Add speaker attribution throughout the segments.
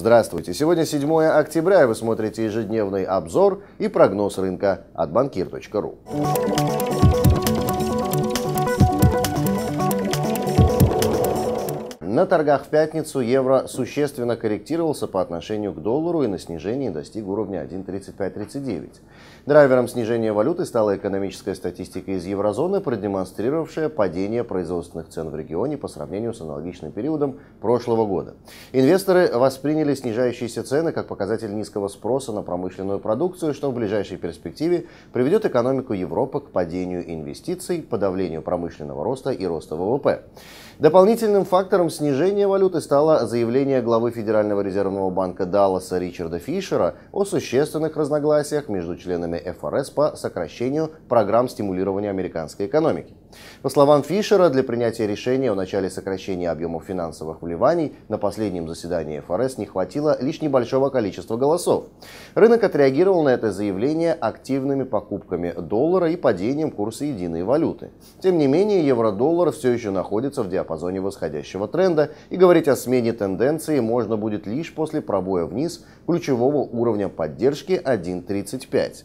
Speaker 1: Здравствуйте! Сегодня 7 октября, и вы смотрите ежедневный обзор и прогноз рынка от банкир.ру. На торгах в пятницу евро существенно корректировался по отношению к доллару и на снижении достиг уровня 1.3539. Драйвером снижения валюты стала экономическая статистика из еврозоны, продемонстрировавшая падение производственных цен в регионе по сравнению с аналогичным периодом прошлого года. Инвесторы восприняли снижающиеся цены как показатель низкого спроса на промышленную продукцию, что в ближайшей перспективе приведет экономику Европы к падению инвестиций, подавлению промышленного роста и роста ВВП. Дополнительным фактором снижения валюты стало заявление главы Федерального резервного банка Далласа Ричарда Фишера о существенных разногласиях между членами ФРС по сокращению программ стимулирования американской экономики. По словам Фишера, для принятия решения о начале сокращения объемов финансовых вливаний на последнем заседании ФРС не хватило лишь небольшого количества голосов. Рынок отреагировал на это заявление активными покупками доллара и падением курса единой валюты. Тем не менее, евро-доллар все еще находится в диапазоне восходящего тренда, и говорить о смене тенденции можно будет лишь после пробоя вниз ключевого уровня поддержки 1.35.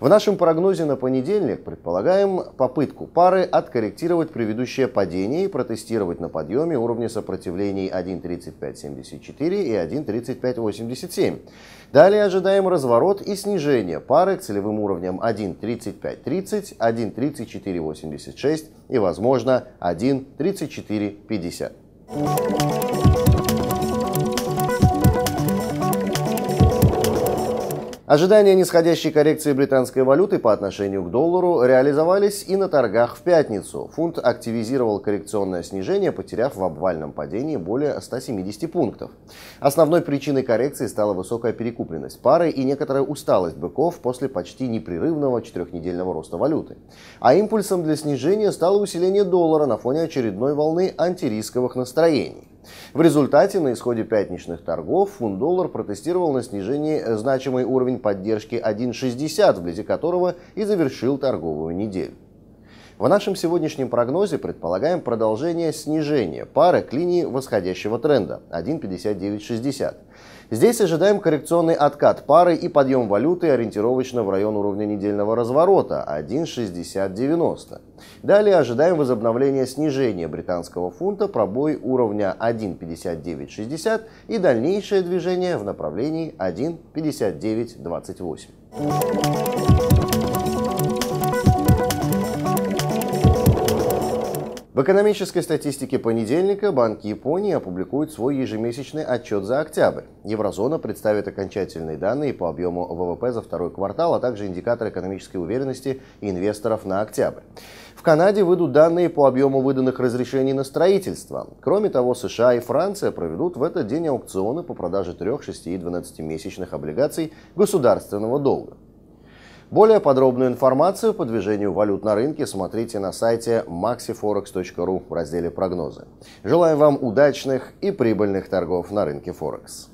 Speaker 1: В нашем прогнозе на понедельник предполагаем попытку пары откорректировать предыдущее падение и протестировать на подъеме уровни сопротивлений 1.3574 и 1.3587. Далее ожидаем разворот и снижение пары к целевым уровням 1.3530, 1.3486 и, возможно, 1.3450. Ожидания нисходящей коррекции британской валюты по отношению к доллару реализовались и на торгах в пятницу. Фунт активизировал коррекционное снижение, потеряв в обвальном падении более 170 пунктов. Основной причиной коррекции стала высокая перекупленность пары и некоторая усталость быков после почти непрерывного четырехнедельного роста валюты. А импульсом для снижения стало усиление доллара на фоне очередной волны антирисковых настроений. В результате на исходе пятничных торгов фунт-доллар протестировал на снижении э, значимый уровень поддержки 1.60, вблизи которого и завершил торговую неделю. В нашем сегодняшнем прогнозе предполагаем продолжение снижения пары к линии восходящего тренда 1.5960. Здесь ожидаем коррекционный откат пары и подъем валюты ориентировочно в район уровня недельного разворота 1.6090. Далее ожидаем возобновление снижения британского фунта, пробой уровня 1.5960 и дальнейшее движение в направлении 1.5928. В экономической статистике понедельника Банк Японии опубликует свой ежемесячный отчет за октябрь. Еврозона представит окончательные данные по объему ВВП за второй квартал, а также индикатор экономической уверенности инвесторов на октябрь. В Канаде выйдут данные по объему выданных разрешений на строительство. Кроме того, США и Франция проведут в этот день аукционы по продаже 3, 6 и 12-месячных облигаций государственного долга. Более подробную информацию по движению валют на рынке смотрите на сайте maxiforex.ru в разделе «Прогнозы». Желаем вам удачных и прибыльных торгов на рынке Форекс.